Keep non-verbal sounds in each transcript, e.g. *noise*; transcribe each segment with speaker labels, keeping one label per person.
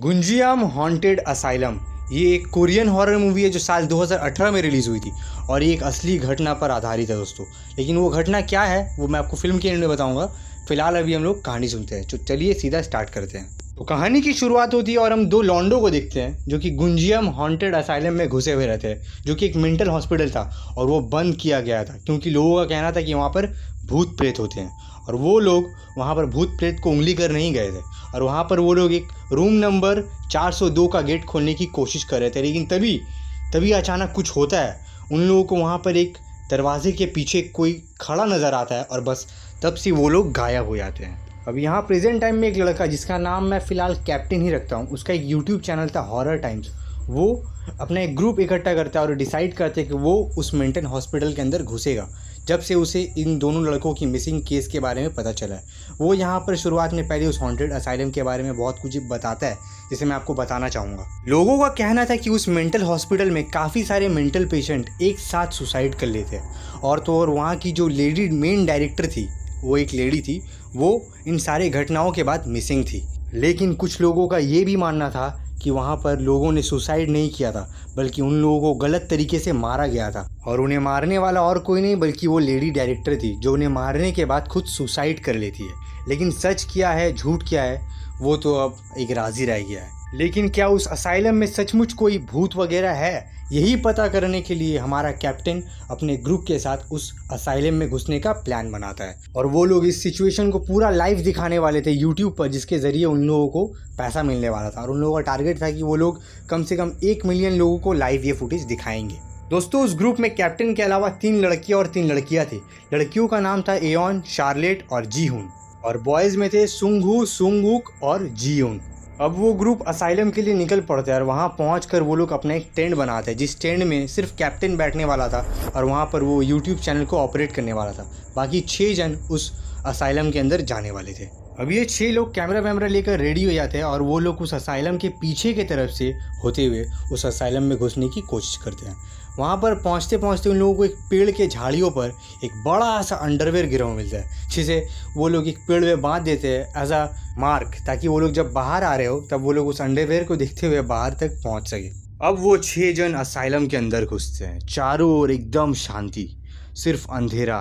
Speaker 1: गुंजियाम haunted asylum ये एक Korean horror movie है जो साल 2018 में रिलीज़ हुई थी और ये एक असली घटना पर आधारित है दोस्तों लेकिन वो घटना क्या है वो मैं आपको फिल्म के एंड में बताऊंगा फिलहाल अभी हम लोग कहानी सुनते हैं तो चलिए सीधा स्टार्ट करते हैं तो कहानी की शुरुआत होती है और हम दो लॉन्डो को देखते हैं जो कि गुंजियम हॉन्टेड असाइलम में घुसे हुए रहते हैं जो कि एक मेंटल हॉस्पिटल था और वो बंद किया गया था क्योंकि लोगों का कहना था कि वहाँ पर भूत प्रेत होते हैं और वो लोग वहाँ पर भूत प्रेत को उंगली कर नहीं गए थे और वहाँ पर वो लोग एक रूम नंबर 402 का गेट खोलने की कोशिश कर रहे थे लेकिन तभी तभी अचानक कुछ होता है उन लोगों को वहाँ पर एक दरवाजे के पीछे कोई खड़ा नज़र आता है और बस तब से वो लोग गायब हो जाते हैं अब यहाँ प्रेजेंट टाइम में एक लड़का जिसका नाम मैं फ़िलहाल कैप्टन ही रखता हूँ उसका एक यूट्यूब चैनल था हॉरर टाइम्स वो अपना एक ग्रुप इकट्ठा करता है और डिसाइड करते हैं कि वो उस मेंटन हॉस्पिटल के अंदर घुसेगा जब से उसे इन दोनों लड़कों की मिसिंग केस के बारे में पता चला है वो यहाँ पर शुरुआत में पहले उस हॉन्टेड असाइलम के बारे में बहुत कुछ बताता है जिसे मैं आपको बताना चाहूँगा लोगों का कहना था कि उस मेंटल हॉस्पिटल में काफ़ी सारे मेंटल पेशेंट एक साथ सुसाइड कर लेते हैं और तो और वहाँ की जो लेडी मेन डायरेक्टर थी वो एक लेडी थी वो इन सारे घटनाओं के बाद मिसिंग थी लेकिन कुछ लोगों का ये भी मानना था कि वहाँ पर लोगों ने सुसाइड नहीं किया था बल्कि उन लोगों को गलत तरीके से मारा गया था और उन्हें मारने वाला और कोई नहीं बल्कि वो लेडी डायरेक्टर थी जो उन्हें मारने के बाद खुद सुसाइड कर लेती है लेकिन सच क्या है झूठ क्या है वो तो अब एक राजी रह गया है लेकिन क्या उस असाइलम में सचमुच कोई भूत वगैरह है यही पता करने के लिए हमारा कैप्टन अपने ग्रुप के साथ उस असाइलम में घुसने का प्लान बनाता है और वो लोग इस सिचुएशन को पूरा लाइव दिखाने वाले थे यूट्यूब पर जिसके ज़रिए उन लोगों को पैसा मिलने वाला था और उन लोगों का टारगेट था कि वो लोग कम से कम एक मिलियन लोगों को लाइव ये फुटेज दिखाएंगे दोस्तों उस ग्रुप में कैप्टन के अलावा तीन लड़कियां और तीन लड़कियाँ थी लड़कियों का नाम था एन शार्लेट और जीहून और बॉयज़ में थे सुंगू सुंगुक और जी अब वो ग्रुप असाइलम के लिए निकल पड़ते हैं और वहाँ पहुँच कर वो लोग अपना एक टेंट बनाते हैं जिस टेंट में सिर्फ कैप्टन बैठने वाला था और वहाँ पर वो यूट्यूब चैनल को ऑपरेट करने वाला था बाकी छः जन उस असाइलम के अंदर जाने वाले थे अब ये छः लोग कैमरा वैमरा लेकर रेडी हो जाते हैं और वो लोग उस असाइलम के पीछे की तरफ से होते हुए उस असाइलम में घुसने की कोशिश करते हैं वहाँ पर पहुँचते पहुँचते उन लोगों को एक पेड़ के झाड़ियों पर एक बड़ा सा अंडरवेयर गिरा हुआ मिलता है जिसे वो लोग एक पेड़ में बांध देते हैं एज अ मार्क ताकि वो लोग जब बाहर आ रहे हो तब वो लोग उस अंडरवेयर को देखते हुए बाहर तक पहुँच सके अब वो छः जन असाइलम के अंदर घुसते हैं चारों ओर एकदम शांति सिर्फ अंधेरा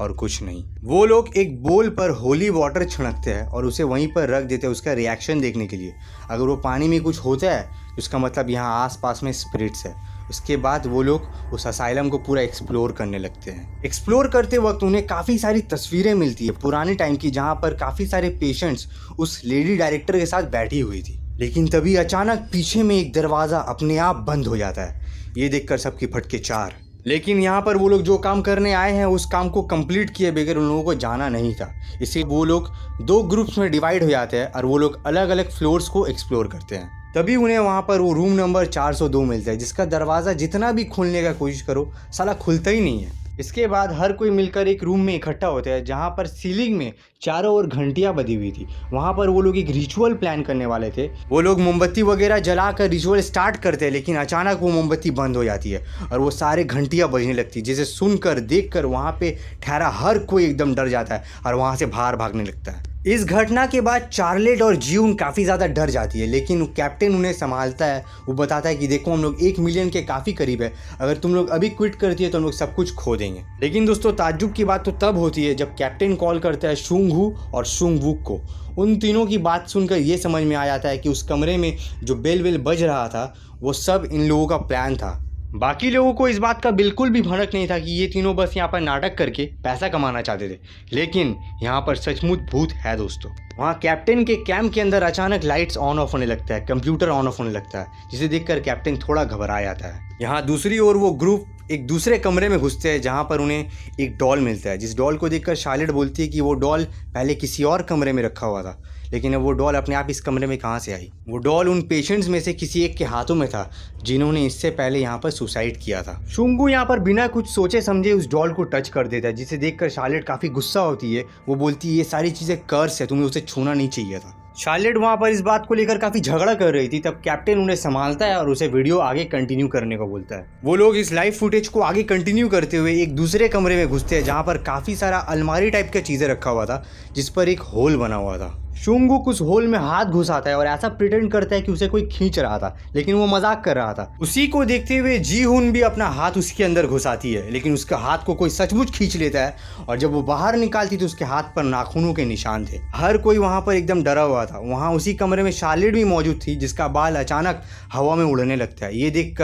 Speaker 1: और कुछ नहीं वो लोग एक बोल पर होली वाटर छिड़कते हैं और उसे वहीं पर रख देते हैं उसका रिएक्शन देखने के लिए अगर वो पानी में कुछ होता है उसका मतलब यहाँ आसपास में स्पिरिट्स है उसके बाद वो लोग उस असाइलम को पूरा एक्सप्लोर करने लगते हैं एक्सप्लोर करते वक्त उन्हें काफ़ी सारी तस्वीरें मिलती है पुराने टाइम की जहाँ पर काफ़ी सारे पेशेंट्स उस लेडी डायरेक्टर के साथ बैठी हुई थी लेकिन तभी अचानक पीछे में एक दरवाज़ा अपने आप बंद हो जाता है ये देखकर सबकी फटके चार लेकिन यहाँ पर वो लोग जो काम करने आए हैं उस काम को कंप्लीट किए बगैर उन लोगों को जाना नहीं था इसलिए वो लोग दो ग्रुप्स में डिवाइड हो जाते हैं और वो लोग अलग अलग फ्लोर्स को एक्सप्लोर करते हैं तभी उन्हें वहाँ पर वो रूम नंबर 402 मिलता है जिसका दरवाज़ा जितना भी खोलने का कोशिश करो साला खुलता ही नहीं है इसके बाद हर कोई मिलकर एक रूम में इकट्ठा होता है जहाँ पर सीलिंग में चारों ओर घंटियाँ बधी हुई थी वहाँ पर वो लोग एक रिचुअल प्लान करने वाले थे वो लोग मोमबत्ती वगैरह जला कर रिचुअल स्टार्ट करते हैं लेकिन अचानक वो मोमबत्ती बंद हो जाती है और वो सारे घंटियाँ बजने लगती जिसे सुनकर देख कर वहाँ पर ठहरा हर कोई एकदम डर जाता है और वहाँ से बाहर भागने लगता है इस घटना के बाद चार्लेट और जीवन काफ़ी ज़्यादा डर जाती है लेकिन कैप्टन उन्हें संभालता है वो बताता है कि देखो हम लोग एक मिलियन के काफ़ी करीब है अगर तुम लोग अभी क्विट करती है तो हम लोग सब कुछ खो देंगे लेकिन दोस्तों ताज्जुब की बात तो तब होती है जब कैप्टन कॉल करता है शुंग हु और शुंग वुक को उन तीनों की बात सुनकर ये समझ में आ जाता है कि उस कमरे में जो बेल वेल बज रहा था वो सब इन लोगों का प्लान था बाकी लोगों को इस बात का बिल्कुल भी भड़क नहीं था कि ये तीनों बस यहाँ पर नाटक करके पैसा कमाना चाहते थे लेकिन यहाँ पर सचमुच भूत है दोस्तों वहाँ कैप्टन के कैंप के अंदर अचानक लाइट्स ऑन ऑफ होने लगता है कंप्यूटर ऑन ऑफ होने लगता है जिसे देखकर कैप्टन थोड़ा घबरा जाता है यहाँ दूसरी ओर वो ग्रुप एक दूसरे कमरे में घुसते हैं जहाँ पर उन्हें एक डॉल मिलता है जिस डॉल को देखकर शार्लेट बोलती है कि वो डॉल पहले किसी और कमरे में रखा हुआ था लेकिन वो डॉल अपने आप इस कमरे में कहाँ से आई वो डॉल उन पेशेंट्स में से किसी एक के हाथों में था जिन्होंने इससे पहले यहाँ पर सुसाइड किया था शुंगू यहाँ पर बिना कुछ सोचे समझे उस डॉल को टच कर देता है जिसे देखकर शार्लेट काफ़ी गुस्सा होती है वो बोलती है ये सारी चीज़ें कर्स है तुम्हें उसे छूना नहीं चाहिए था शार्लेट वहाँ पर इस बात को लेकर काफ़ी झगड़ा कर रही थी तब कैप्टन उन्हें संभालता है और उसे वीडियो आगे कंटिन्यू करने को बोलता है वो लोग इस लाइव फुटेज को आगे कंटिन्यू करते हुए एक दूसरे कमरे में घुसते हैं जहाँ पर काफ़ी सारा अलमारी टाइप का चीज़ें रखा हुआ था जिस पर एक होल बना हुआ था शुंगू कुछ होल में हाथ घुसाता है और ऐसा प्रिटेंड करता है कि उसे कोई खींच रहा था लेकिन वो मजाक कर रहा था उसी को देखते हुए जी हुन भी अपना हाथ उसके अंदर घुसाती है लेकिन उसके हाथ को कोई सचमुच खींच लेता है और जब वो बाहर निकालती तो उसके हाथ पर नाखूनों के निशान थे हर कोई वहां पर एकदम डरा हुआ था वहाँ उसी कमरे में शालिड भी मौजूद थी जिसका बाल अचानक हवा में उड़ने लगता है ये देख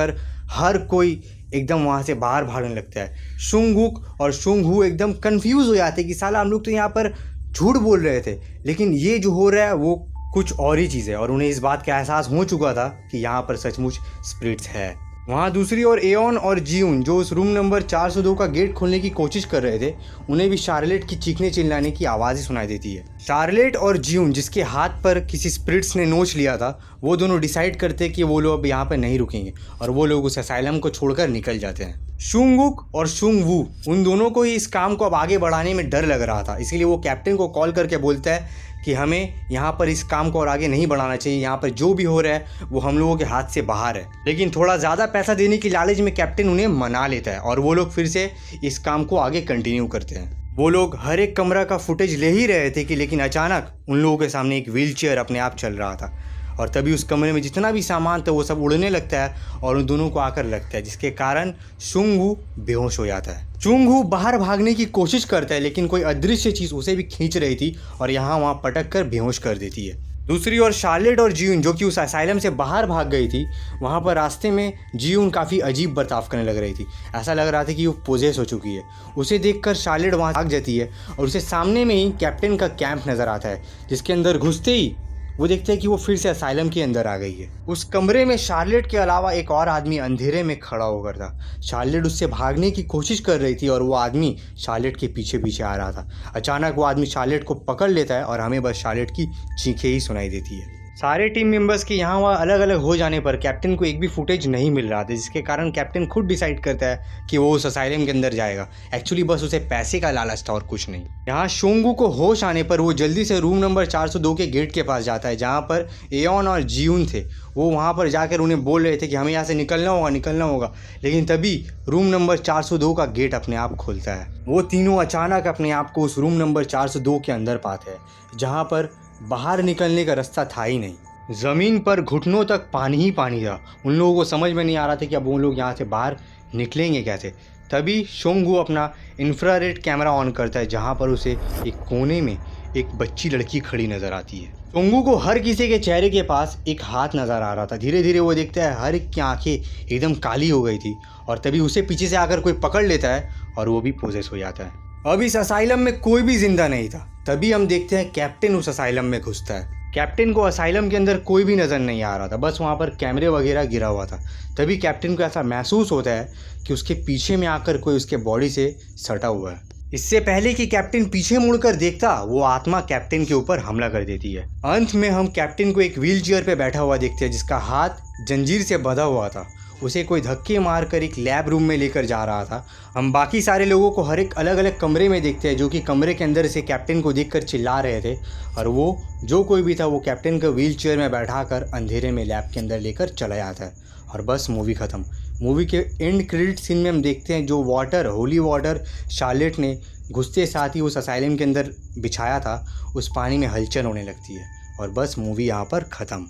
Speaker 1: हर कोई एकदम वहाँ से बाहर भागने लगता है शुंगुक और शुंगहू एकदम कंफ्यूज हो जाते हैं कि साला हम लोग तो यहाँ पर झूठ बोल रहे थे लेकिन ये जो हो रहा है वो कुछ और ही चीज़ है और उन्हें इस बात का एहसास हो चुका था कि यहाँ पर सचमुच स्प्रिट्स है वहाँ दूसरी ओर एओन और जीउन जो उस रूम नंबर 402 का गेट खोलने की कोशिश कर रहे थे उन्हें भी शार्लेट की चीखने चिल्लाने की आवाज़ ही सुनाई देती है शार्लेट और जीउन जिसके हाथ पर किसी स्प्रिट्स ने नोच लिया था वो दोनों डिसाइड करते कि वो लोग अब यहाँ पर नहीं रुकेंगे और वो लोग उस असाइलम को छोड़कर निकल जाते हैं शुंगुक और शुंग वू उन दोनों को ही इस काम को अब आगे बढ़ाने में डर लग रहा था इसलिए वो कैप्टन को कॉल करके बोलता है कि हमें यहाँ पर इस काम को और आगे नहीं बढ़ाना चाहिए यहाँ पर जो भी हो रहा है वो हम लोगों के हाथ से बाहर है लेकिन थोड़ा ज़्यादा पैसा देने की लालच में कैप्टन उन्हें मना लेता है और वो लोग फिर से इस काम को आगे कंटिन्यू करते हैं वो लोग हर एक कमरा का फुटेज ले ही रहे थे कि लेकिन अचानक उन लोगों के सामने एक व्हील अपने आप चल रहा था और तभी उस कमरे में जितना भी सामान था वो सब उड़ने लगता है और उन दोनों को आकर लगता है जिसके कारण शुंगू बेहोश हो जाता है चुंगू बाहर भागने की कोशिश करता है लेकिन कोई अदृश्य चीज़ उसे भी खींच रही थी और यहाँ वहाँ पटक कर बेहोश कर देती है दूसरी ओर शार्लेट और जीवन जो कि उस असाइलम से बाहर भाग गई थी वहाँ पर रास्ते में जीवन काफ़ी अजीब बर्ताव करने लग रही थी ऐसा लग रहा था कि वो पोजेस हो चुकी है उसे देखकर शार्लेट वहाँ भाग जाती है और उसे सामने में ही कैप्टन का कैंप नज़र आता है जिसके अंदर घुसते ही वो देखते हैं कि वो फिर से असाइलम के अंदर आ गई है उस कमरे में शार्लेट के अलावा एक और आदमी अंधेरे में खड़ा होकर था शार्लेट उससे भागने की कोशिश कर रही थी और वो आदमी शार्लेट के पीछे पीछे आ रहा था अचानक वो आदमी शार्लेट को पकड़ लेता है और हमें बस शार्लेट की चीखें ही सुनाई देती है सारे टीम मेंबर्स के यहाँ वहाँ अलग अलग हो जाने पर कैप्टन को एक भी फुटेज नहीं मिल रहा था जिसके कारण कैप्टन खुद डिसाइड करता है कि वो उस असाइलम के अंदर जाएगा एक्चुअली बस उसे पैसे का लालच था और कुछ नहीं यहाँ शोंगू को होश आने पर वो जल्दी से रूम नंबर 402 के गेट के पास जाता है जहाँ पर एन और जीवन थे वो वहाँ पर जाकर उन्हें बोल रहे थे कि हमें यहाँ से निकलना होगा निकलना होगा लेकिन तभी रूम नंबर 402 का गेट अपने आप खोलता है वो तीनों अचानक अपने आप को उस रूम नंबर 402 के अंदर पाते हैं जहाँ पर बाहर निकलने का रास्ता था ही नहीं ज़मीन पर घुटनों तक पानी ही पानी था उन लोगों को समझ में नहीं आ रहा था कि अब वो लोग यहाँ से बाहर निकलेंगे कैसे तभी शोंगू अपना इंफ्रारेड कैमरा ऑन करता है जहाँ पर उसे एक कोने में एक बच्ची लड़की खड़ी नज़र आती है शोंगू को हर किसी के चेहरे के पास एक हाथ नज़र आ रहा था धीरे धीरे वो देखता है हर एक की आंखें एकदम काली हो गई थी और तभी उसे पीछे से आकर कोई पकड़ लेता है और वो भी पोजेस हो जाता है अब इस असाइलम में कोई भी जिंदा नहीं था तभी हम देखते हैं कैप्टन उस असाइलम में घुसता है कैप्टन को असाइलम के अंदर कोई भी नज़र नहीं आ रहा था बस वहाँ पर कैमरे वगैरह गिरा हुआ था तभी कैप्टन को ऐसा महसूस होता है कि उसके पीछे में आकर कोई उसके बॉडी से सटा हुआ है इससे पहले कि कैप्टन पीछे मुड़कर देखता वो आत्मा कैप्टन के ऊपर हमला कर देती है अंत में हम कैप्टन को एक व्हील चेयर पर बैठा हुआ देखते हैं जिसका हाथ जंजीर से बधा हुआ था उसे कोई धक्के मार कर एक लैब रूम में लेकर जा रहा था हम बाकी सारे लोगों को हर एक अलग अलग कमरे में देखते हैं जो कि कमरे के अंदर से कैप्टन को देखकर चिल्ला रहे थे और वो जो कोई भी था वो कैप्टन का व्हील चेयर में बैठा कर अंधेरे में लैब के अंदर लेकर चला जाता है और बस मूवी ख़त्म मूवी के एंड क्रेडिट सीन में हम देखते हैं जो वाटर होली वाटर शार्लेट ने घुसते साथ ही उस असाइलम के अंदर बिछाया था उस पानी में हलचल होने लगती है और बस मूवी यहाँ पर ख़त्म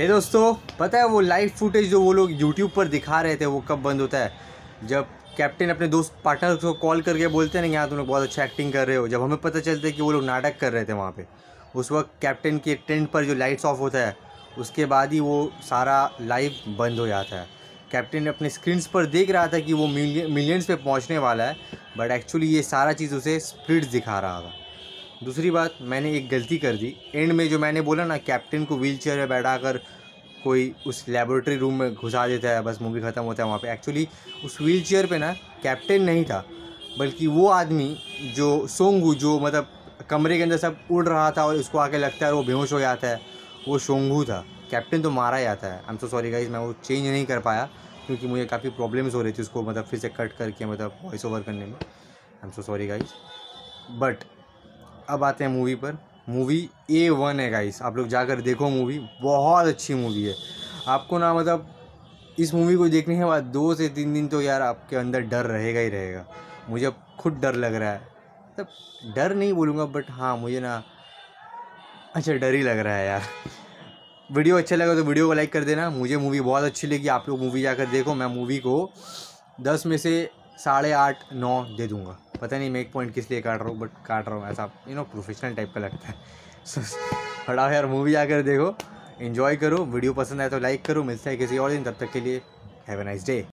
Speaker 1: हे दोस्तों पता है वो लाइव फुटेज जो वो लोग यूट्यूब पर दिखा रहे थे वो कब बंद होता है जब कैप्टन अपने दोस्त पार्टनर को कॉल करके बोलते हैं ना यहाँ तुम लोग बहुत अच्छा एक्टिंग कर रहे हो जब हमें पता चलता है कि वो लोग नाटक कर रहे थे वहाँ पे उस वक्त कैप्टन के टेंट पर जो लाइट्स ऑफ होता है उसके बाद ही वो सारा लाइव बंद हो जाता है कैप्टन अपने स्क्रीनस पर देख रहा था कि वो मिलियंस पे पहुँचने वाला है बट एक्चुअली ये सारा चीज़ उसे स्प्रिट्स दिखा रहा था दूसरी बात मैंने एक गलती कर दी एंड में जो मैंने बोला ना कैप्टन को व्हील चेयर में बैठा कर कोई उस लेबोरेटरी रूम में घुसा देता है बस मूवी ख़त्म होता है वहाँ पे एक्चुअली उस व्हील चेयर पर ना कैप्टन नहीं था बल्कि वो आदमी जो सोंगू जो मतलब कमरे के अंदर सब उड़ रहा था और उसको आके लगता है वो बेहोश हो जाता है वो सोंगू था कैप्टन तो मारा जाता है I am so sorry guys मैं वो चेंज नहीं कर पाया क्योंकि मुझे काफ़ी प्रॉब्लम्स हो रही थी उसको मतलब फिर से कट करके मतलब वॉइस ओवर करने में I am so sorry guys but अब आते हैं मूवी पर मूवी ए वन है गाइस आप लोग जाकर देखो मूवी बहुत अच्छी मूवी है आपको ना मतलब इस मूवी को देखने के बाद दो से तीन दिन तो यार आपके अंदर डर रहेगा ही रहेगा मुझे अब खुद डर लग रहा है मतलब डर नहीं बोलूँगा बट हाँ मुझे ना अच्छा डर ही लग रहा है यार वीडियो अच्छा लगा तो वीडियो को लाइक कर देना मुझे मूवी बहुत अच्छी लगी आप लोग मूवी जाकर देखो मैं मूवी को दस में से साढ़े आठ नौ दे दूँगा पता नहीं मैं एक पॉइंट किस लिए काट रहा हूँ बट काट रहा हूँ ऐसा यू नो प्रोफेशनल टाइप का लगता है सो *laughs* हटाओ यार मूवी आकर देखो इन्जॉय करो वीडियो पसंद आए तो लाइक करो मिलता है किसी और दिन तब तक के लिए हैव अ नाइस डे